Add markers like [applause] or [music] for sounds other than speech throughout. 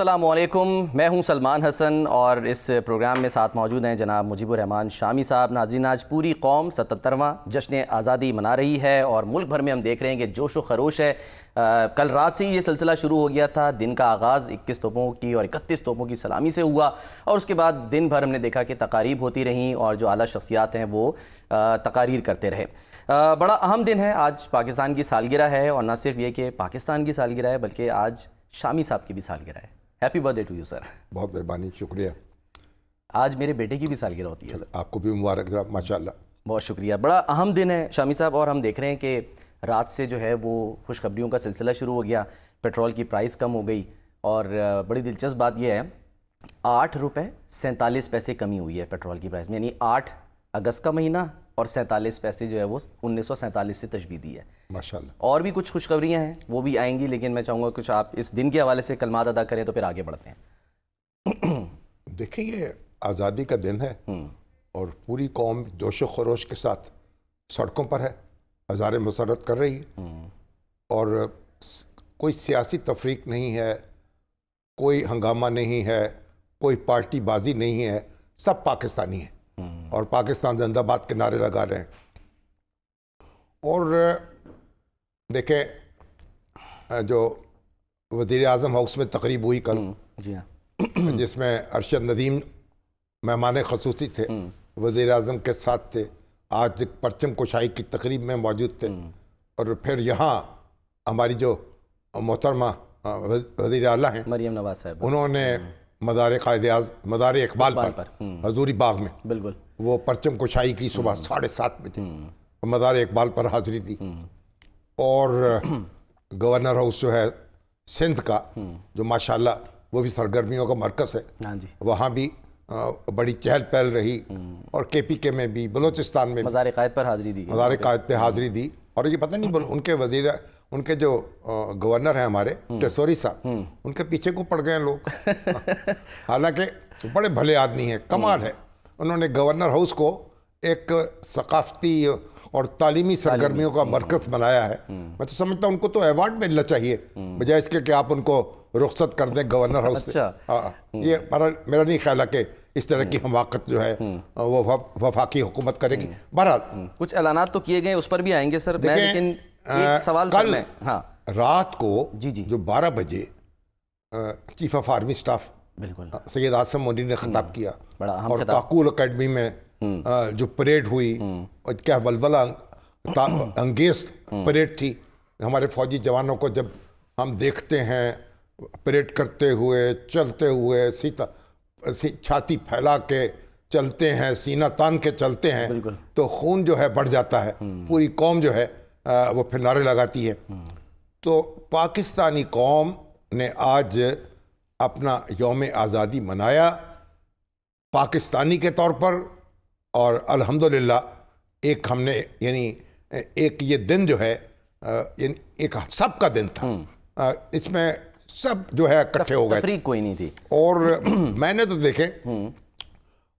अल्लाम मैं हूं सलमान हसन और इस प्रोग्राम में साथ मौजूद हैं जनाब मुजीबरहमान शामी साहब नाजीन आज पूरी कौम सतरवा जश्न आज़ादी मना रही है और मुल्क भर में हम देख रहे हैं कि जोश व खरोश है आ, कल रात से ही ये सिलसिला शुरू हो गया था दिन का आगाज़ इक्कीस तोपों की और इकतीस तोपों की सलामी से हुआ और उसके बाद दिन भर हमने देखा कि तकारीब होती रहीं और जो अली शख्सियात हैं वो तकारीर करते रहे आ, बड़ा अहम दिन है आज पाकिस्तान की सालगिरह है और न सिर्फ ये कि पाकिस्तान की सालगिरह है बल्कि आज शामी साहब की भी सालगिरह है happy birthday to you sir बहुत मेहरबानी शुक्रिया आज मेरे बेटे की भी सालगिरह होती है सर आपको भी मुबारक माशाल्लाह बहुत शुक्रिया बड़ा अहम दिन है शामी साहब और हम देख रहे हैं कि रात से जो है वो खुशखबरियों का सिलसिला शुरू हो गया पेट्रोल की प्राइस कम हो गई और बड़ी दिलचस्प बात यह है आठ रुपये सैंतालीस पैसे कमी हुई है पेट्रोल की प्राइस में यानी आठ अगस्त का महीना और सैंतालीस पैसे जो है वो उन्नीस से तशबी दी है माशाल्लाह और भी कुछ खुशखबरियाँ हैं वो भी आएंगी लेकिन मैं चाहूँगा कुछ आप इस दिन के हवाले से कलमात अदा करें तो फिर आगे बढ़ते हैं [clears throat] देखिए आज़ादी का दिन है हम्म। और पूरी कौम जोश खरोश के साथ सड़कों पर है हजार मसरत कर रही है हम्म। और कोई सियासी तफरीक नहीं है कोई हंगामा नहीं है कोई पार्टीबाजी नहीं है सब पाकिस्तानी है और पाकिस्तान जिंदाबाद के नारे लगा रहे हैं और देखें जो वजीर अजम हाउस में तकरीब हुई कल हम्म, जी हाँ [clears throat] जिसमें अरशद नदीम मेहमान खसूसी थे हम्म। वजीर अजम के साथ थे आज परचम कोशाई की तकरीब में मौजूद थे हम्म। और फिर यहाँ हमारी जो मोहतरमा वजीर अल हैं मरियम नवाज साहब उन्होंने मदार कायद मदार इकबाल पर, हम्म। हजूरी बाग में बिल्कुल वो परचम कुशाई की सुबह हम्म। साढ़े सात बजे हम्म। मदार इकबाल पर हाजिरी दी और [clears throat] गवर्नर हाउस जो है सिंध का जो माशाल्लाह वो भी सरगर्मियों का मरकज़ है हाँ वहाँ भी आ, बड़ी चहल पहल रही और के पी के में भी बलोचिस्तान में मदार कायद पर हाजिरी दी मदार कायद पर हाजिरी दी और ये पता नहीं [clears throat] उनके वजीर उनके जो गवर्नर हैं हमारे हम्म। टेसोरी साहब हम्म। उनके पीछे को पड़ गए लोग [laughs] हालांकि बड़े भले आदमी हैं कमाल हम्म। है उन्होंने गवर्नर हाउस को एक सकाफती और तालीमी सरगर्मियों का मरकज बनाया है मैं तो समझता हूँ उनको तो अवार्ड मिलना चाहिए बजाय इसके कि आप उनको रुख्सत कर दें गवर्नर हाउस अच्छा। से हाँ, हाँ। ये मेरा नहीं ख्याल है कि इस तरह की हमाकत जो है वो वफाकी हुकूमत करेगी बहरहाल कुछ ऐलान तो किए गए उस पर भी आएंगे सर लेकिन एक सवाल कल हाँ रात को जी जी जो 12 बजे चीफ ऑफ आर्मी स्टाफ बिल्कुल सैयद आसम मोदी ने खिताब हम्म। किया बड़ा और काकुल अकेडमी में हम्म। जो परेड हुई हम्म। और क्या वलवला अंगेज परेड थी हमारे फौजी जवानों को जब हम देखते हैं परेड करते हुए चलते हुए सीता छाती फैला के चलते हैं सीना तान के चलते हैं तो खून जो है बढ़ जाता है पूरी कौम जो है वो फिर नारे लगाती है तो पाकिस्तानी कौम ने आज अपना योम आज़ादी मनाया पाकिस्तानी के तौर पर और अल्हम्दुलिल्लाह एक हमने यानी एक ये दिन जो है यानी एक सबका दिन था हम्म। इसमें सब जो है इकट्ठे हो गए कोई नहीं थी और मैंने तो देखे हम्म।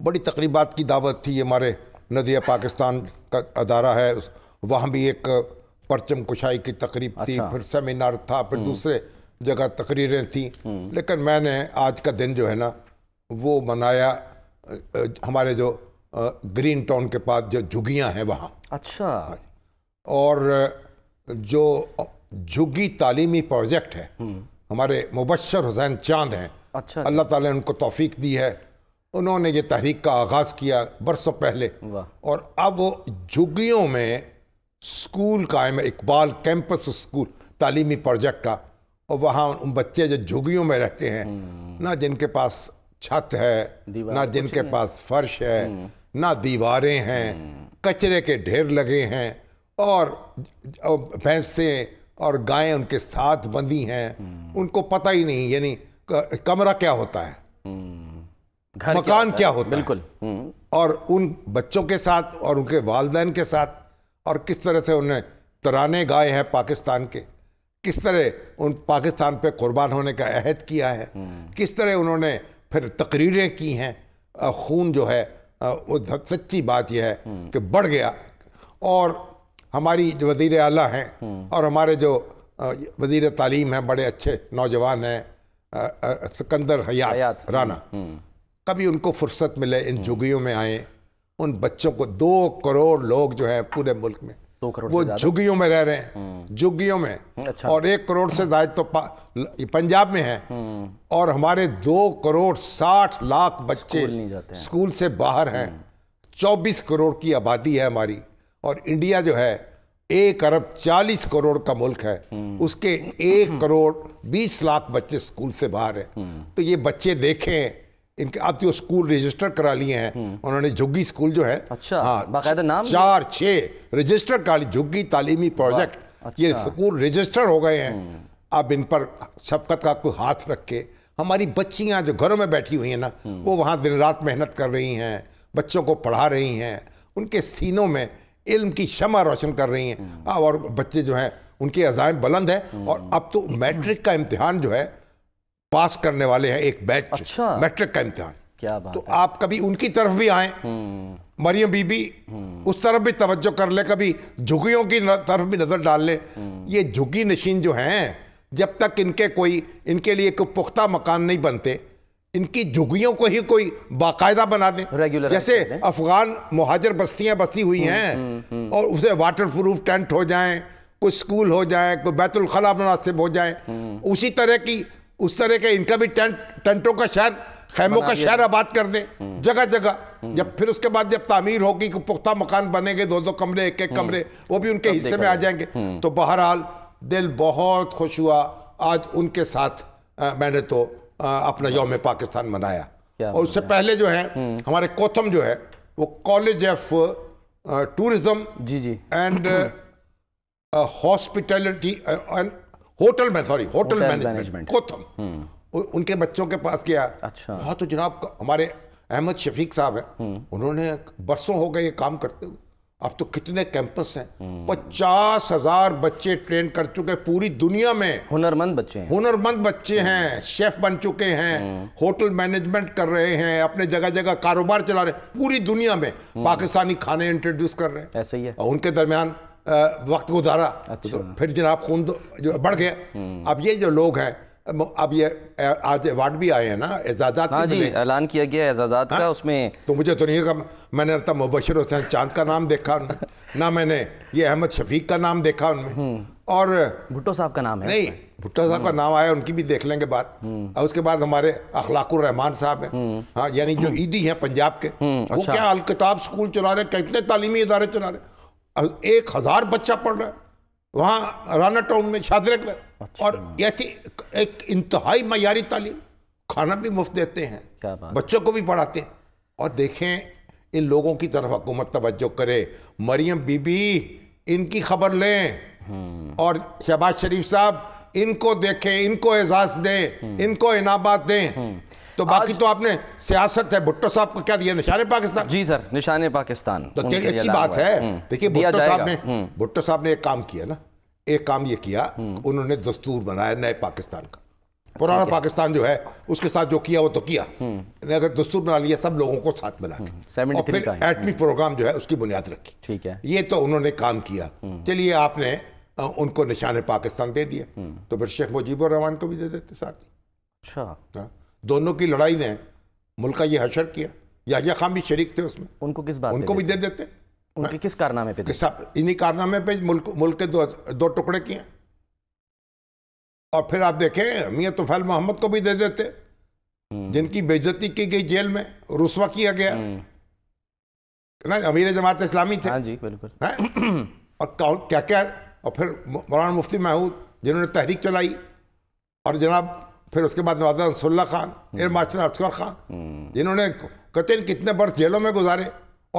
बड़ी तकरीबात की दावत थी हमारे नदिया पाकिस्तान का अदारा है उस वहाँ भी एक परचम कुशाई की तकरीब अच्छा। थी फिर सेमिनार था फिर हम्म। दूसरे जगह तकरीरें थी हम्म। लेकिन मैंने आज का दिन जो है ना वो मनाया हमारे जो ग्रीन टाउन के पास जो झुगियाँ हैं वहाँ अच्छा हाँ और जो झुगी तालीमी प्रोजेक्ट है हम्म। हमारे मुबशर हुसैन चांद हैं अच्छा अल्लाह ताला ने उनको तौफीक दी है उन्होंने ये तहरीक का आगाज़ किया बरसों पहले और अब वो झुगियों में स्कूल कायम है इकबाल कैंपस स्कूल तालीमी प्रोजेक्ट का और वहाँ उन बच्चे जो झुगियों में रहते हैं हम्म। ना जिनके पास छत है ना जिनके पास फर्श है हम्म। ना दीवारें हैं हम्म। कचरे के ढेर लगे हैं और भैंसें और गायें उनके साथ बंधी हैं उनको पता ही नहीं यानी कमरा क्या होता है घर मकान क्या होता है, क्या होता बिल्कुल और उन बच्चों के साथ और उनके वालदेन के साथ और किस तरह से उन्हें तराने गाए हैं पाकिस्तान के किस तरह उन पाकिस्तान पे कुर्बान होने का अहद किया है किस तरह उन्होंने फिर तकरीरें की हैं खून जो है वो सच्ची बात यह है कि बढ़ गया और हमारी जो वजीर अला हैं और हमारे जो वजीर तालीम हैं बड़े अच्छे नौजवान हैं सिकंदर हयात राना हम्म। कभी उनको फुर्सत मिले इन जुगियों में आए उन बच्चों को दो करोड़ लोग जो है पूरे मुल्क में दो करोड़ वो झुग्गियों में रह रहे हैं हम्म। झुग्गियों में हम्म, अच्छा। और एक करोड़ से ज्यादा तो पंजाब में है हम्म। और हमारे दो करोड़ साठ लाख बच्चे स्कूल, स्कूल से बाहर हैं चौबीस करोड़ की आबादी है हमारी और इंडिया जो है एक अरब चालीस करोड़ का मुल्क है उसके एक करोड़ बीस लाख बच्चे स्कूल से बाहर हैं तो ये बच्चे देखें इनके अब जो स्कूल रजिस्टर करा लिए हैं हम्म। उन्होंने झुग्गी स्कूल जो है अच्छा हाँ नाम चार छः रजिस्टर करा ली झुग्गी तालीमी प्रोजेक्ट अच्छा। ये स्कूल रजिस्टर हो गए हैं हम्म। अब इन पर शबकत का कोई हाथ रख के हमारी बच्चियाँ जो घरों में बैठी हुई हैं ना हम्म। वो वहाँ दिन रात मेहनत कर रही हैं बच्चों को पढ़ा रही हैं उनके सीनों में इल्म की क्षमा रोशन कर रही हैं और बच्चे जो हैं उनके अजायम बुलंद है और अब तो मैट्रिक का इम्तहान जो है पास करने वाले हैं एक बैच अच्छा। मैट्रिक का इम्तहान क्या बात तो है? आप कभी उनकी तरफ भी आए हम्म। मरियम बीबी हम्म। उस तरफ भी तवज्जो कर ले कभी झुगियों की तरफ भी नज़र डाल ले हम्म। ये झुगी नशीन जो हैं जब तक इनके कोई इनके लिए कोई पुख्ता मकान नहीं बनते इनकी झुगियों को ही कोई बाकायदा बना दे रेगुलर जैसे अफगान मुहाजर बस्तियां बसी हुई हैं और उसे वाटर प्रूफ टेंट हो जाए कोई स्कूल हो जाए कोई बैतुलखला मुनासिब हो जाए उसी तरह की उस तरह के इनका भी टेंट टेंटों का शहर खैमों का शहर आबाद कर दें हम्म। जगह जगह हम्म। जब फिर उसके बाद जब तामीर होगी कि पुख्ता मकान बनेंगे दो दो कमरे एक एक हम्म। कमरे वो भी उनके हिस्से में आ जाएंगे तो बहरहाल दिल बहुत खुश हुआ आज उनके साथ आ, मैंने तो आ, अपना यौम पाकिस्तान मनाया और उससे पहले जो है हमारे कोथम जो है वो कॉलेज ऑफ टूरिज्म जी जी एंड [clears throat] हॉस्पिटलिटी एंड होटल में सॉरी होटल मैनेजमेंट कोथम हम्म। उनके बच्चों के पास किया अच्छा हाँ तो जनाब हमारे अहमद शफीक साहब हैं हम्म। उन्होंने बरसों हो गए ये काम करते हुए अब तो कितने कैंपस हैं हम्म। पचास हजार बच्चे ट्रेन कर चुके पूरी दुनिया में हुनरमंद बच्चे हैं हुनरमंद बच्चे हैं शेफ बन चुके हैं होटल मैनेजमेंट कर रहे हैं अपने जगह जगह कारोबार चला रहे पूरी दुनिया में पाकिस्तानी खाने इंट्रोड्यूस कर रहे हैं ऐसे ही है और उनके दरमियान वक्त गुजारा अच्छा। तो फिर जनाब खून तो जो बढ़ गया हम्म। अब ये जो लोग हैं अब ये आज अवार्ड भी आए हैं ना एजाजा हाँ जी ऐलान किया गया हाँ? का उसमें तो मुझे तो नहीं का मैंने तब तो मुबशर हुसैन चांद का नाम देखा ना मैंने ये अहमद शफीक का नाम देखा उनमें हम्म। और भुट्टो साहब का नाम है नहीं भुट्टो साहब का हम्म। नाम आया उनकी भी देख लेंगे बात और उसके बाद हमारे अखलाकुररहमान साहब हैं हाँ यानी जो ईदी हैं पंजाब के वो अच्छा। क्या अलकताब स्कूल चला रहे हैं कितने तालीमी इदारे चला रहे एक हजार बच्चा पढ़ रहा है वहाँ राना टाउन में छात्र अच्छा। और ऐसी एक इंतहाई मैारी तालीम खाना भी मुफ्त देते हैं बच्चों को भी पढ़ाते हैं और देखें इन लोगों की तरफ हुकूमत तवज्जो करे मरियम बीबी इनकी खबर लें हम्म। और शहबाज शरीफ साहब इनको देखें इनको एजाज दें हम्म। इनको इनाबात दें हम्म। तो बाकी तो आपने सियासत है भुट्टो साहब को क्या दिया निशान पाकिस्तान जी सर निशान पाकिस्तान तो अच्छी बात है हम्म। देखिए भुट्टो साहब ने हम्म। भुट्टो साहब ने एक काम किया ना एक काम ये किया हम्म। उन्होंने दस्तूर बनाया नए पाकिस्तान का पुराना पाकिस्तान जो है उसके साथ जो किया वो तो किया अगर दस्तूर बना लिया सब लोगों को साथ मिला के एटमी प्रोग्राम जो है उसकी बुनियाद रखी ठीक है ये तो उन्होंने काम किया चलिए आपने उनको निशान पाकिस्तान दे दिया तो फिर शेख मुजीबुर रहमान को भी दे देते साथ ही अच्छा हाँ। दोनों की लड़ाई ने मुल्क का ये हशर किया याजा खान भी शरीक थे उसमें उनको किस बात उनको भी दे देते उनके किस कारनामे पे सब इन्हीं कारनामे पे मुल्क मुल्क के दो दो टुकड़े किए और फिर आप देखें मियाँ तुफैल मोहम्मद को भी दे देते हम्म। जिनकी बेजती की गई जेल में रुसवा किया गया हम्म। ना अमीर जमात इस्लामी थे हाँ जी बिल्कुल और क्या क्या और फिर मौलाना मुफ्ती महमूद जिन्होंने तहरीक चलाई और जनाब फिर उसके बाद नवाजा रसुल्ला खान फिर हम्म। मास्टर असगर खान जिन्होंने कतन कितने वर्ष जेलों में गुजारे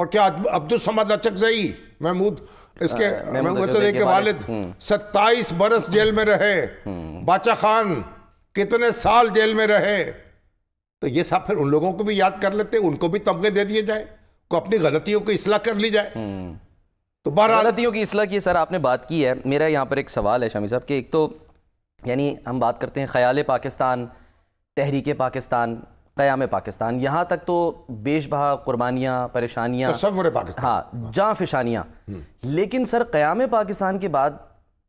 और क्या अब्दुल समद अचक जई महमूद इसके हाँ, महमूद के वालिद हम्म। सत्ताईस बरस जेल में रहे हम्म। बाचा खान कितने साल जेल में रहे तो ये सब फिर उन लोगों को भी याद कर लेते उनको भी तमगे दे दिए जाए को अपनी गलतियों को इसलाह कर ली जाए तो बारह गलतियों की इसलाह की सर आपने बात की है मेरा यहाँ पर एक सवाल है शमी साहब कि एक तो यानी हम बात करते हैं ख़याल पाकिस्तान तहरीक पाकिस्तान क़याम पाकिस्तान यहाँ तक तो बेश बहा कुर्बानियाँ परेशानियाँ हाँ जाँ फिशानियाँ हम्म। लेकिन सर क़याम पाकिस्तान के बाद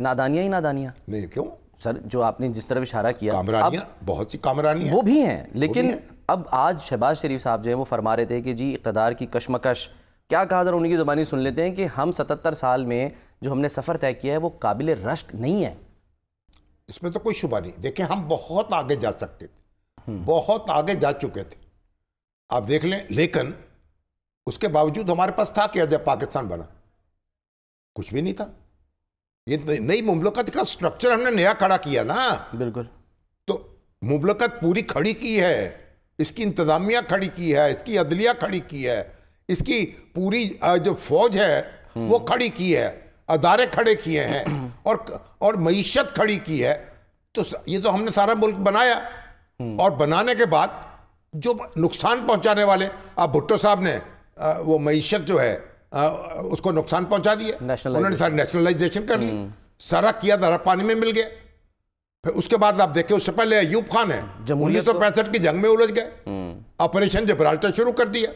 नादानियाँ ही नादानियाँ नहीं क्यों सर जो आपने जिस तरह इशारा किया अब, बहुत सी कामरानी वो भी हैं लेकिन भी है। अब आज शहबाज शरीफ साहब जो है वो फरमा रहे थे कि जी इकतदार की कशमकश क्या कहा ज़रा उन्हीं की ज़ुबानी सुन लेते हैं कि हम सतहत्तर साल में जो हमने सफ़र तय किया है वो काबिल रश्क नहीं है इसमें तो कोई शुबा नहीं देखें हम बहुत आगे जा सकते थे बहुत आगे जा चुके थे आप देख लें लेकिन उसके बावजूद हमारे पास था क्या जब पाकिस्तान बना कुछ भी नहीं था ये नई मुमलकत का स्ट्रक्चर हमने नया खड़ा किया ना बिल्कुल तो मुमलकत पूरी खड़ी की है इसकी इंतजामिया खड़ी की है इसकी अदलिया खड़ी की है इसकी पूरी जो फौज है वो हम्म। खड़ी की है अदारे खड़े किए हैं [clears throat] और और मीशत खड़ी की है तो ये तो हमने सारा मुल्क बनाया हम्म। और बनाने के बाद जो नुकसान पहुंचाने वाले अब भुट्टो साहब ने वो मीशत जो है उसको नुकसान पहुंचा दिया उन्होंने सारी नेशनलाइजेशन कर ली हम्म। सारा किया दरा पानी में मिल गया फिर उसके बाद आप देखें उससे पहले अयूब खान है उन्नीस सौ पैंसठ की जंग में उलझ गए हम्म। ऑपरेशन जबराल्टर शुरू कर दिया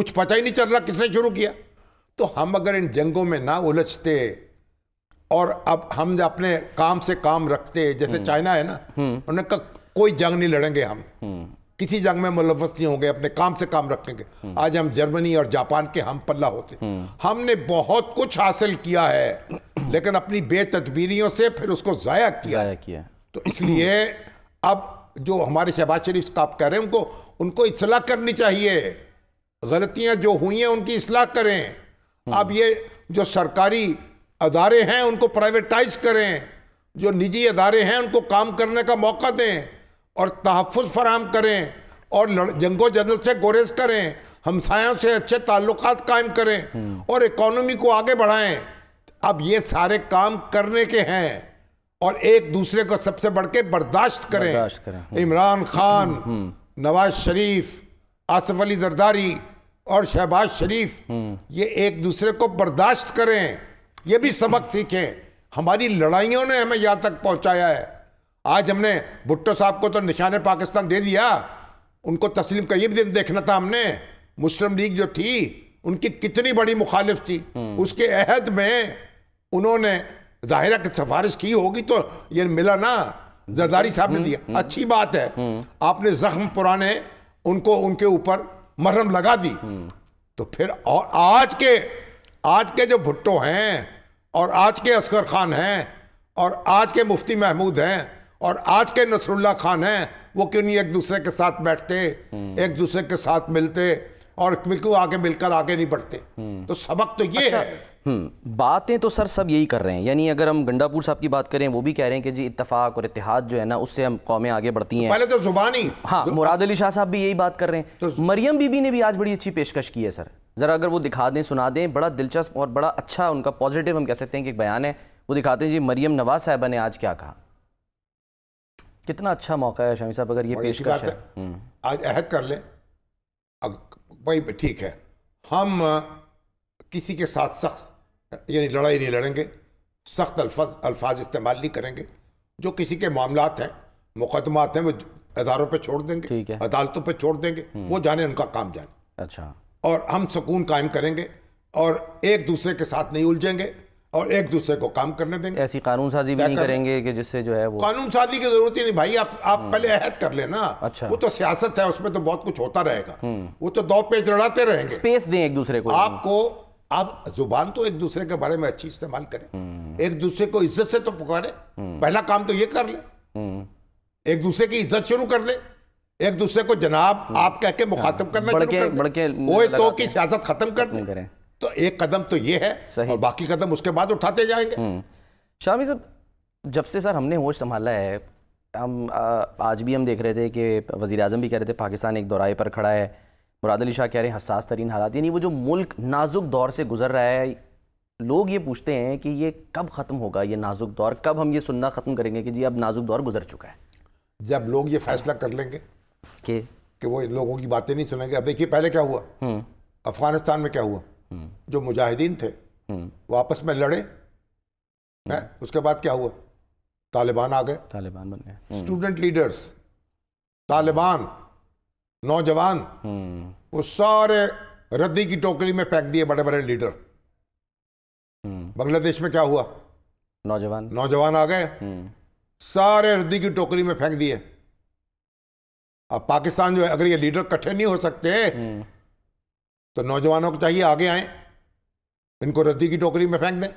कुछ पता ही नहीं चल रहा किसने शुरू किया तो हम अगर इन जंगों में ना उलझते और अब हम अपने काम से काम रखते जैसे हम्म। चाइना है ना हम्म। उन्होंने कहा कोई जंग नहीं लड़ेंगे हम हम्म। किसी जंग में मुलवस नहीं होंगे अपने काम से काम रखेंगे आज हम जर्मनी और जापान के हम पल्ला होते हमने बहुत कुछ हासिल किया है लेकिन अपनी बेतदबीरियों से फिर उसको ज़ाया किया जाया किया तो इसलिए अब जो हमारे शहबाज शरीफ का कह रहे हैं उनको उनको इसलाह करनी चाहिए गलतियां जो हुई हैं उनकी इसलाह करें हम्म। अब ये जो सरकारी अदारे हैं उनको प्राइवेटाइज करें जो निजी अदारे हैं उनको काम करने का मौका दें और तहफ़ फराम करें और जंगो जदल से गोरेज करें हमसायों से अच्छे ताल्लुक कायम करें हम्म। और इकोनॉमी को आगे बढ़ाएं अब ये सारे काम करने के हैं और एक दूसरे को सबसे बढ़ के बर्दाश्त करें, बर्दाश्त करें। हम्म। इमरान खान नवाज शरीफ आसफ अली जरदारी और शहबाज शरीफ ये एक दूसरे को बर्दाश्त करें ये भी सबक सीखें हमारी लड़ाइयों ने हमें यहाँ तक पहुँचाया है आज हमने भुट्टो साहब को तो निशान पाकिस्तान दे दिया उनको तस्लीम का ये भी दिन देखना था हमने मुस्लिम लीग जो थी उनकी कितनी बड़ी मुखालिफ थी उसके अहद में उन्होंने जाहिरा की सिफारिश की होगी तो ये मिला ना जरदारी साहब ने दिया हम्म, हम्म। अच्छी बात है हम्म। आपने जख्म पुराने उनको उनके ऊपर मरहम लगा दी तो फिर और आज के आज के जो भुट्टो हैं और आज के असगर खान हैं और आज के मुफ्ती महमूद हैं और आज के नसरुल्ला खान हैं वो क्यों नहीं एक दूसरे के साथ बैठते एक दूसरे के साथ मिलते और बिल्कुल आगे मिलकर आगे नहीं बढ़ते हम्म। तो सबक तो ये अच्छा, है हम्म, बातें तो सर सब यही कर रहे हैं यानी अगर हम गंडापुर साहब की बात करें वो भी कह रहे हैं कि जी इतफाक और इतिहाद जो है ना उससे हम कौमें आगे बढ़ती हैं पहले तो जुबानी हाँ मुराद अली शाह साहब भी यही बात कर रहे हैं तो मरियम बीबी ने भी आज बड़ी अच्छी पेशकश की है सर ज़रा अगर वो दिखा दें सुना दें बड़ा दिलचस्प और बड़ा अच्छा उनका पॉजिटिव हम कह सकते हैं कि एक बयान है वो दिखाते हैं जी मरियम नवाज साहबा ने आज क्या कहा कितना अच्छा मौका है शामी साहब अगर ये पेशकश है हम्म। आज अहद कर ले अब भाई ठीक है हम किसी के साथ सख्त यानी लड़ाई नहीं लड़ेंगे सख्त अल्फाज अल्फाज इस्तेमाल नहीं करेंगे जो किसी के मामला हैं मुकदमात हैं वो अदारों पर छोड़ देंगे अदालतों पर छोड़ देंगे हम्म। वो जाने उनका काम जाने अच्छा और हम सुकून कायम करेंगे और एक दूसरे के साथ नहीं उलझेंगे और एक दूसरे को काम करने देंगे ऐसी कानून साजी भी नहीं करेंगे कि जिससे जो है वो कानून साजी की जरूरत ही नहीं भाई आप आप हम्म। पहले अहद कर लेना अच्छा वो तो सियासत है उसमें तो बहुत कुछ होता रहेगा हम्म। वो तो दो पेज लड़ाते रहेंगे स्पेस दें एक दूसरे को आपको आप जुबान तो एक दूसरे के बारे में अच्छी इस्तेमाल करें एक दूसरे को इज्जत से तो पुकारे पहला काम तो ये कर ले एक दूसरे की इज्जत शुरू कर ले एक दूसरे को जनाब आप कह के मुखातब करना कर बड़के वो तो की सियासत खत्म कर दे तो एक कदम तो ये है और बाकी कदम उसके बाद उठाते जाएंगे हम्म। शामी साहब जब से सर हमने होश संभाला है हम आज भी हम देख रहे थे कि वजी भी कह रहे थे पाकिस्तान एक दौराए पर खड़ा है मुराद अली शाह कह रहे हैं हसास तरीन हालात यानी वो जो मुल्क नाजुक दौर से गुजर रहा है लोग ये पूछते हैं कि ये कब ख़त्म होगा ये नाजुक दौर कब हम ये सुनना ख़त्म करेंगे कि जी अब नाजुक दौर गुजर चुका है जब लोग ये फैसला कर लेंगे कि कि वो लोगों की बातें नहीं सुनेंगे अब देखिए पहले क्या हुआ हम्म। अफगानिस्तान में क्या हुआ हम्म। जो मुजाहिदीन थे हम्म। वापस आपस में लड़े हैं उसके बाद क्या हुआ तालिबान आ गए तालिबान बन गए स्टूडेंट लीडर्स तालिबान नौजवान वो सारे रद्दी की टोकरी में फेंक दिए बड़े बड़े लीडर बांग्लादेश में क्या हुआ नौजवान नौजवान आ गए हम्म। सारे रद्दी की टोकरी में फेंक दिए अब पाकिस्तान जो है अगर ये लीडर इकट्ठे नहीं हो सकते हम्म। तो नौजवानों को चाहिए आगे आए इनको रद्दी की टोकरी में फेंक दें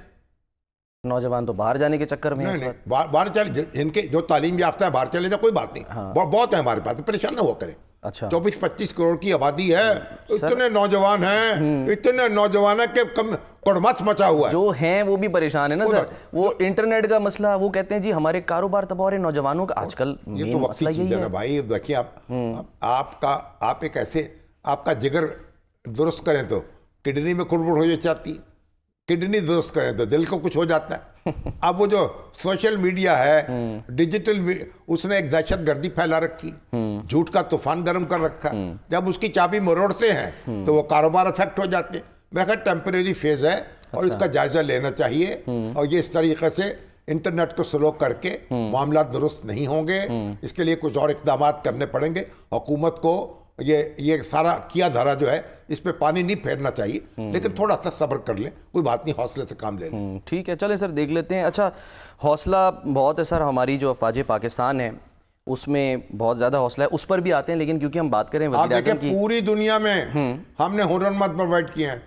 नौजवान तो बाहर जाने के चक्कर में नहीं, नहीं, बाहर चले जिनके जो तालीम याफ्ता है बाहर चले जाए कोई बात नहीं हाँ। बहुत है हमारे पास परेशान ना हुआ करें अच्छा चौबीस पच्चीस करोड़ की आबादी है इतने नौजवान हैं हम्म। इतने नौजवान है कि कम कड़मच मचा हुआ है जो हैं वो भी परेशान है ना सर वो इंटरनेट का मसला वो कहते हैं जी हमारे कारोबार तब और नौजवानों का आजकल ये तो मसला यही है भाई देखिए हम्म। आप आपका आप एक ऐसे आपका जिगर दुरुस्त करें तो किडनी में खुड़बुड़ हो जाती किडनी दुरुस्त कर देते दिल को कुछ हो जाता है [laughs] अब वो जो सोशल मीडिया है हम्म। डिजिटल उसने एक दहशत गर्दी फैला रखी हम्म। झूठ का तूफान गर्म कर रखा हम्म। जब उसकी चाबी मरोड़ते हैं तो वो कारोबार अफेक्ट हो जाते हैं मेरा ख्याल टेम्परेरी फेज है अच्छा। और इसका जायजा लेना चाहिए और ये इस तरीके से इंटरनेट को स्लो करके मामला दुरुस्त नहीं होंगे इसके लिए कुछ और इकदाम करने पड़ेंगे हुकूमत को ये ये सारा किया धारा जो है इस पर पानी नहीं फेरना चाहिए हम्म। लेकिन थोड़ा सा सब्र कर लें कोई बात नहीं हौसले से काम ले लें हम्म, ठीक है चले सर देख लेते हैं अच्छा हौसला बहुत है सर हमारी जो अफवाज पाकिस्तान है उसमें बहुत ज़्यादा हौसला है उस पर भी आते हैं लेकिन क्योंकि हम बात करें आप देखें पूरी दुनिया में हम्म। हमने हुनरमंद प्रोवाइड किए हैं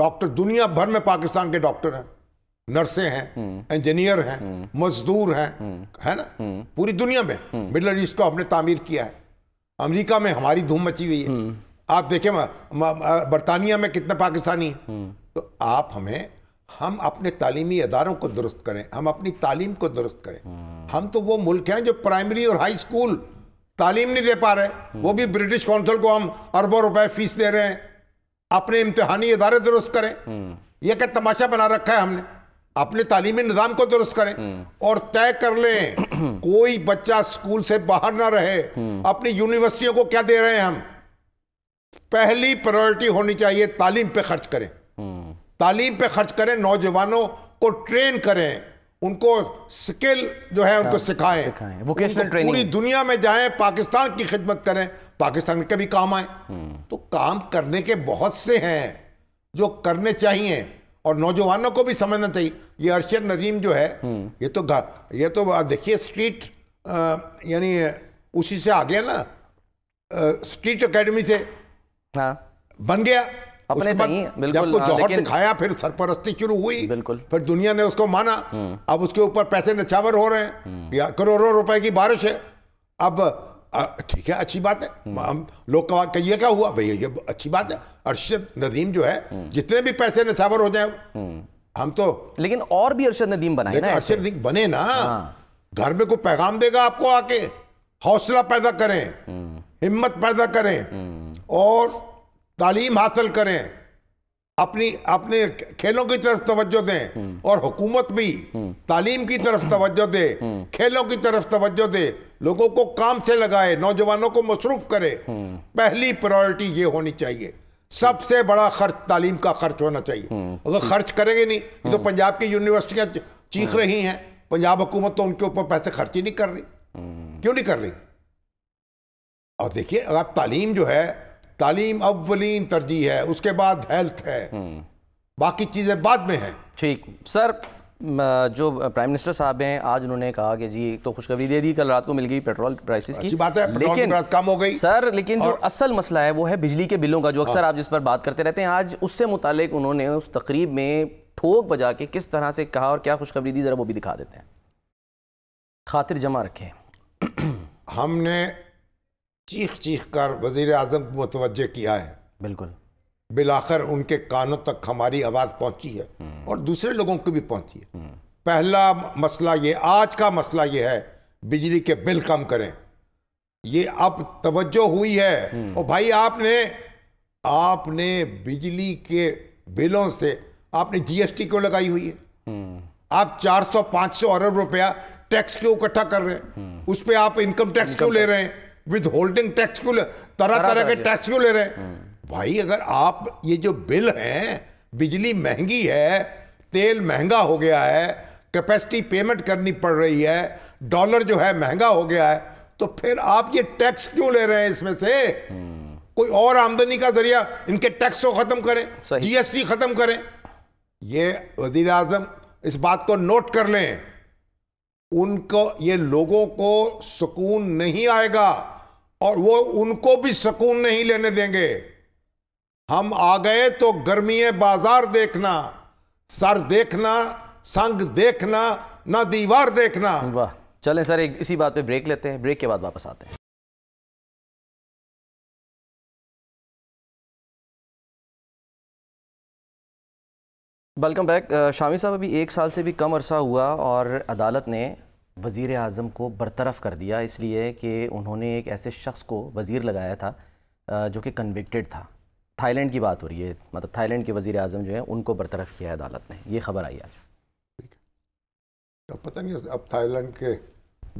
डॉक्टर दुनिया भर में पाकिस्तान के डॉक्टर हैं नर्सें हैं इंजीनियर हैं मजदूर हैं है ना पूरी दुनिया में मिडल ईस्ट को हमने तामीर किया है अमेरिका में हमारी धूम मची हुई है हम्म। आप देखें बरतानिया में कितने पाकिस्तानी हम्म। तो आप हमें हम अपने तालीमी इदारों को दुरुस्त करें हम अपनी तालीम को दुरुस्त करें हम्म। हम तो वो मुल्क हैं जो प्राइमरी और हाई स्कूल तालीम नहीं दे पा रहे वो भी ब्रिटिश काउंसिल को हम अरबों रुपए फीस दे रहे हैं अपने इम्तहानी इदारे दुरुस्त करें यह क्या तमाशा बना रखा है हमने अपने तालीमी निज़ाम को दुरुस्त करें हम्म। और तय कर लें [clears throat] कोई बच्चा स्कूल से बाहर ना रहे हम्म। अपनी यूनिवर्सिटियों को क्या दे रहे हैं हम पहली प्रायोरिटी होनी चाहिए तालीम पे खर्च करें हम्म। तालीम पे खर्च करें नौजवानों को ट्रेन करें उनको स्किल जो है उनको हाँ, सिखाएं वोकेशनल ट्रेनिंग पूरी दुनिया में जाएं पाकिस्तान की खिदमत करें पाकिस्तान के भी काम आए तो काम करने के बहुत से हैं जो करने चाहिए और नौजवानों को भी समझना चाहिए ये अरशद नदीम जो है हम्म। ये तो ये तो देखिए स्ट्रीट यानी उसी से आ गया ना स्ट्रीट अकेडमी से हाँ बन गया अपने बिल्कुल जब हाँ, जौहर दिखाया फिर सरपरस्ती शुरू हुई बिल्कुल फिर दुनिया ने उसको माना हम्म। अब उसके ऊपर पैसे नछावर हो रहे हैं हम्म। या करोड़ों रुपए की बारिश है अब ठीक है अच्छी बात है हम्म। हम लोग कहा कहिए क्या हुआ भैया ये अच्छी बात है अरशद नदीम जो है हम्म। जितने भी पैसे नथावर हो जाए हम तो लेकिन और भी अरशद नदीम बनाए ना अरशद नदीम बने ना हाँ। घर में कोई पैगाम देगा आपको आके हौसला पैदा करें हम्म। हिम्मत पैदा करें और तालीम हासिल करें अपनी अपने खेलों की तरफ तवज्जो दें और हुकूमत भी तालीम की तरफ तवज्जो दे खेलों की तरफ तवज्जो दे लोगों को काम से लगाए नौजवानों को मसरूफ करे पहली प्रायोरिटी ये होनी चाहिए सबसे बड़ा खर्च तालीम का खर्च होना चाहिए अगर खर्च करेंगे नहीं तो पंजाब की यूनिवर्सिटियां चीख रही हैं पंजाब हुकूमत तो उनके ऊपर पैसे खर्च ही नहीं कर रही क्यों नहीं कर रही और देखिए अगर आप तालीम जो है तालीम अव्वलीन तरजीह है उसके बाद हेल्थ है हम्म। बाकी चीज़ें बाद में है ठीक सर जो प्राइम मिनिस्टर साहब हैं आज उन्होंने कहा कि जी तो खुशखबरी दे दी कल रात को मिल गई पेट्रोल प्राइसेस की बात है लेकिन कम हो गई सर लेकिन जो असल मसला है वो है बिजली के बिलों का जो अक्सर हाँ। आप जिस पर बात करते रहते हैं आज उससे मुतालिक उन्होंने उस तकरीब में ठोक बजा के किस तरह से कहा और क्या खुशखबरी दी ज़रा वो भी दिखा देते हैं खातिर जमा रखें हमने चीख चीख कर वजीर आजम को मुतवजह किया है बिल्कुल बिलाखर उनके कानों तक हमारी आवाज़ पहुंची है और दूसरे लोगों को भी पहुंची है पहला मसला ये आज का मसला ये है बिजली के बिल कम करें ये अब तवज्जो हुई है और भाई आपने आपने बिजली के बिलों से आपने जीएसटी क्यों लगाई हुई है आप 400 500 अरब रुपया टैक्स क्यों इकट्ठा कर रहे हैं उस पर आप इनकम टैक्स क्यों ले रहे हैं विद होल्डिंग टैक्स क्यों तरह तरह के टैक्स क्यों ले रहे हैं भाई अगर आप ये जो बिल हैं बिजली महंगी है तेल महंगा हो गया है कैपेसिटी पेमेंट करनी पड़ रही है डॉलर जो है महंगा हो गया है तो फिर आप ये टैक्स क्यों ले रहे हैं इसमें से कोई और आमदनी का जरिया इनके टैक्स को खत्म करें जीएसटी खत्म करें ये वजीर आजम इस बात को नोट कर लें उनको ये लोगों को सुकून नहीं आएगा और वो उनको भी सुकून नहीं लेने देंगे हम आ गए तो गर्मी बाजार देखना सर देखना संग देखना ना दीवार देखना वाह चलें सर एक इसी बात पे ब्रेक लेते हैं ब्रेक के बाद वापस आते हैं वेलकम बैक शामी साहब अभी एक साल से भी कम अरसा हुआ और अदालत ने वज़ी अजम को बरतरफ़ कर दिया इसलिए कि उन्होंने एक ऐसे शख्स को वज़ी लगाया था जो कि कन्विक्टेड था थाईलैंड की बात हो रही है मतलब थाईलैंड के वजीर अजम जो है उनको बरतरफ किया है अदालत ने ये खबर आई आज ठीक है अब पता नहीं अब थाईलैंड के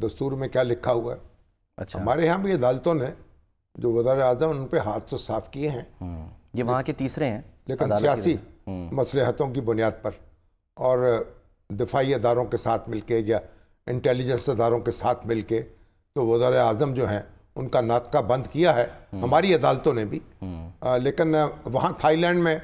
दस्तूर में क्या लिखा हुआ है अच्छा हमारे यहाँ भी अदालतों ने जो वजार अजम उन पर हाथ से साफ किए हैं हम्म। ये वहाँ के तीसरे हैं लेकिन सियासी हम्म। मसलहतों की बुनियाद पर और दिफाही अदारों के साथ मिल के या इंटेलिजेंस अदारों के साथ मिल के तो वजार अजम जो हैं उनका नाटका बंद किया है हम्म। हमारी अदालतों ने भी हम्म। आ, लेकिन वहाँ थाईलैंड में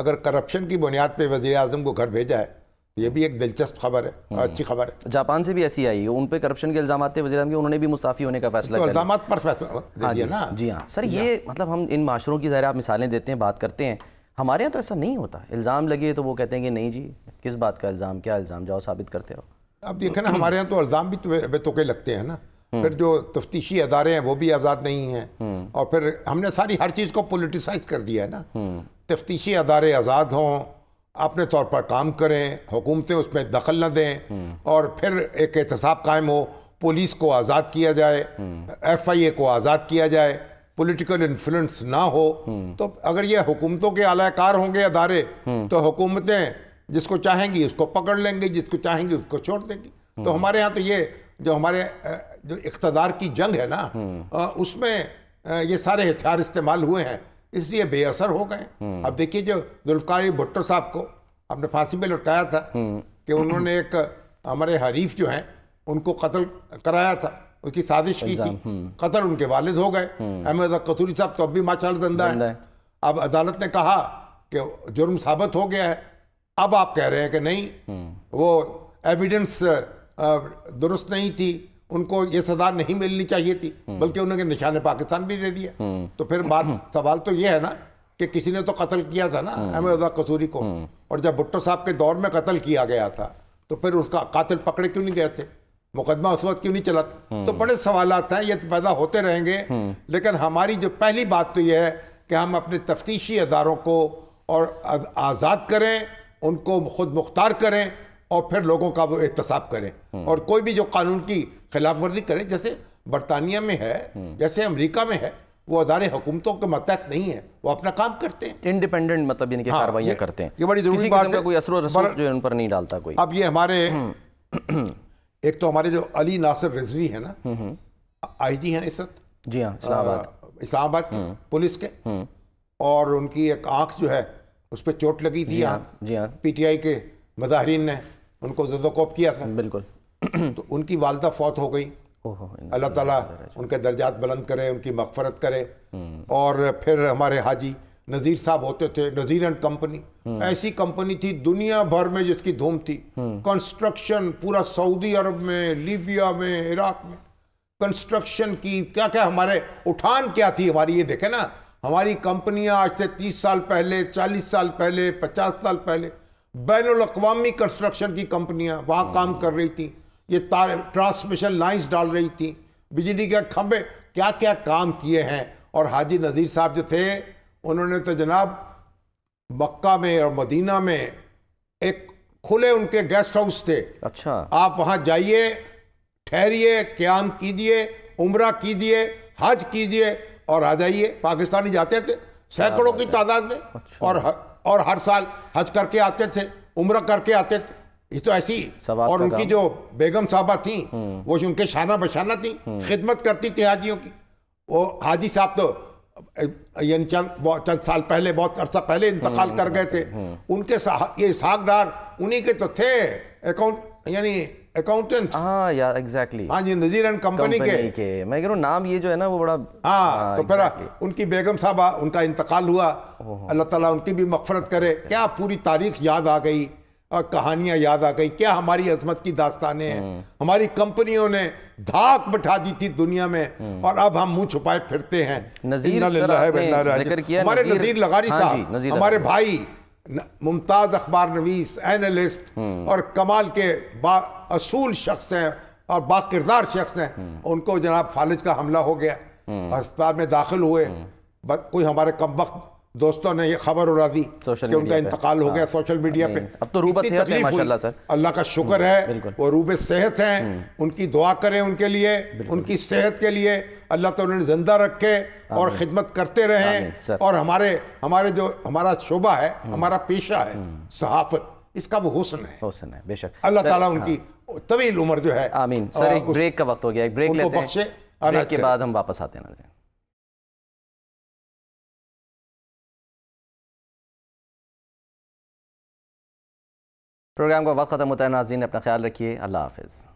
अगर करप्शन की बुनियाद पर वजी अजम को घर भेजा है तो ये भी एक दिलचस्प खबर है हम्म। अच्छी खबर है जापान से भी ऐसी आई है उन पर करप्शन के इल्जाम थे वजी के उन्होंने भी मुस्ताफ़ी होने का फैसला तो इल्जाम पर फैसला हाँ जी, ना जी हाँ सर ये हाँ। मतलब हम इन माशरों की ज़ाहिर आप मिसालें देते हैं बात करते हैं हमारे यहाँ तो ऐसा नहीं होता इल्ज़ाम लगे तो वो कहते हैं कि नहीं जी किस बात का इल्ज़ाम क्या इल्ज़ाम जाओ साबित करते रहो अब देखें ना हमारे यहाँ तो इल्ज़ाम भी बेतुके तो लगते हैं ना फिर हम्म। जो तफ्तीशी अदारे हैं वो भी आज़ाद नहीं हैं हम्म। और फिर हमने सारी हर चीज़ को पोलिटिसाइज कर दिया है ना हम्म। तफ्तीशी अदारे आज़ाद हों अपने तौर पर काम करें हुकूमतें उसमें दखल न दें और फिर एक एहतसाब कायम हो पुलिस को आज़ाद किया जाए एफ आई ए को आज़ाद किया जाए पोलिटिकल इन्फ्लुएंस ना हो तो अगर ये हुकूमतों के अलाकार होंगे अदारे तो हुकूमतें जिसको चाहेंगी उसको पकड़ लेंगी जिसको चाहेंगी उसको छोड़ देंगी तो हमारे यहाँ तो ये जो हमारे जो इकतदार की जंग है ना हम्म। उसमें ये सारे हथियार इस्तेमाल हुए हैं इसलिए बेअसर हो गए हम्म। अब देखिए जो जुल्फकारी भुट्टो साहब को हमने फांसी में लटकाया था हम्म। कि उन्होंने एक हमारे हरीफ जो हैं उनको कत्ल कराया था उनकी साजिश की थी कत्ल उनके वालिद हो गए अहमद कसूरी साहब तो अब भी माचाल जिंदा है अब अदालत ने कहा कि जुर्म साबित हो गया है अब आप कह रहे हैं कि नहीं वो एविडेंस दुरुस्त नहीं थी उनको ये सजा नहीं मिलनी चाहिए थी हम्म। बल्कि उन्होंने निशान पाकिस्तान भी दे दिया हम्म। तो फिर बात हम्म। सवाल तो ये है ना कि किसी ने तो कत्ल किया था ना अहमद कसूरी को और जब भुट्टो साहब के दौर में कत्ल किया गया था तो फिर उसका कातिल पकड़े क्यों नहीं गए थे मुकदमा उस वक्त क्यों नहीं चला था तो बड़े सवाल हैं ये पैदा होते रहेंगे लेकिन हमारी जो पहली बात तो यह है कि हम अपने तफ्तीशी अदारों को और आज़ाद करें उनको खुद मुख्तार करें और फिर लोगों का वो एहतसाब करें हम्म। और कोई भी जो कानून की खिलाफ वर्जी करें जैसे बरतानिया में है हम्म। जैसे अमरीका में है वो अदारे हुकूमतों के मतहत नहीं है वो अपना काम करते हैं इंडिपेंडेंट मतलब इनकी हाँ, कार्रवाइयाँ करते हैं ये बड़ी जरूरी बात है कोई असर जो इन पर नहीं डालता कोई अब ये हमारे हम्म। [clears throat] एक तो हमारे जो अली नासिर रिजवी है ना आई जी है इस वक्त जी हाँ इस्लामाबाद इस्लामाबाद पुलिस के और उनकी एक आंख जो है उस पर चोट लगी थी जी हाँ, हाँ। पीटीआई के मजाहरीन ने उनको जदोकोप किया था बिल्कुल तो उनकी वालदा फौत हो गई अल्लाह ताला उनके दर्जात बुलंद करे उनकी मगफरत करे हम्म। और फिर हमारे हाजी नज़ीर साहब होते थे नज़ीर एंड कंपनी हम्म। ऐसी कंपनी थी दुनिया भर में जिसकी धूम थी हम्म। कंस्ट्रक्शन पूरा सऊदी अरब में लीबिया में इराक में कंस्ट्रक्शन की क्या क्या हमारे उठान क्या थी हमारी ये देखे ना हमारी कंपनियां आज से 30 साल पहले 40 साल पहले 50 साल पहले बैन अवी कंस्ट्रक्शन की कंपनियां वहाँ काम कर रही थी ये तार ट्रांसमिशन लाइन्स डाल रही थी बिजली के खंभे क्या क्या काम किए हैं और हाजी नज़ीर साहब जो थे उन्होंने तो जनाब मक्का में और मदीना में एक खुले उनके गेस्ट हाउस थे अच्छा आप वहाँ जाइए ठहरिए क्याम कीजिए उम्र कीजिए हज कीजिए और आ जाइए पाकिस्तानी जाते थे सैकड़ों की तादाद में अच्छा। और और हर साल हज करके आते थे उम्र करके आते थे ये तो ऐसी और उनकी जो बेगम साहबा थी हम्म। वो उनके शाना बशाना थी हम्म। खिदमत करती थी हाजियों की वो हाजी साहब तो यानी चंद चंद साल पहले बहुत अरसा पहले इंतकाल हम्म, कर गए थे उनके ये ये सागदार उन्हीं के तो थे अकाउंट यानी अकाउंटेंट हाँ यार एग्जैक्टली हाँ जी नजीर एंड कंपनी के के मैं कह रहा हूँ नाम ये जो है ना वो बड़ा हाँ, हाँ तो फिर exactly. उनकी बेगम साहबा उनका इंतकाल हुआ अल्लाह ताला उनकी भी मफफरत करे क्या पूरी तारीख याद आ गई और कहानियाँ याद आ गई क्या हमारी अजमत की दास्तानें हैं हम्म। हमारी कंपनियों ने धाक बैठा दी थी दुनिया में हम्म। और अब हम मुंह छुपाए फिरते हैं नजीर है हमारे नजीर लगारी हाँ साहब हमारे भाई मुमताज़ अखबार नवीस एनालिस्ट हम्म। और कमाल के बासूल शख्स हैं और बाकिरदार शख्स हैं हम्म। उनको जनाब फालिज का हमला हो गया हम्म। अस्पताल में दाखिल हुए कोई हमारे कम वक्त दोस्तों ने ये खबर उड़ा दी कि उनका इंतकाल हो गया सोशल हाँ। मीडिया पे अब तो रूबे सेहत है माशाल्लाह सर अल्लाह का शुक्र हम्म, है वो रूबे सेहत हैं हम्म। उनकी दुआ करें उनके लिए उनकी सेहत के लिए अल्लाह तो उन्हें ज़िंदा रखे और ख़िदमत करते रहें और हमारे हमारे जो हमारा शोबा है हम्म। हमारा पेशा है सहाफत इसका वो हुसन है हुसन है बेशक अल्लाह ताला हाँ। उनकी तवील उम्र जो है आमीन सर एक ब्रेक का वक्त हो गया एक ब्रेक लेते हैं ब्रेक के बाद हम वापस आते हैं प्रोग्राम का वक्त ख़त्म होता है नाजीन अपना ख्याल रखिए अल्लाह हाफिज़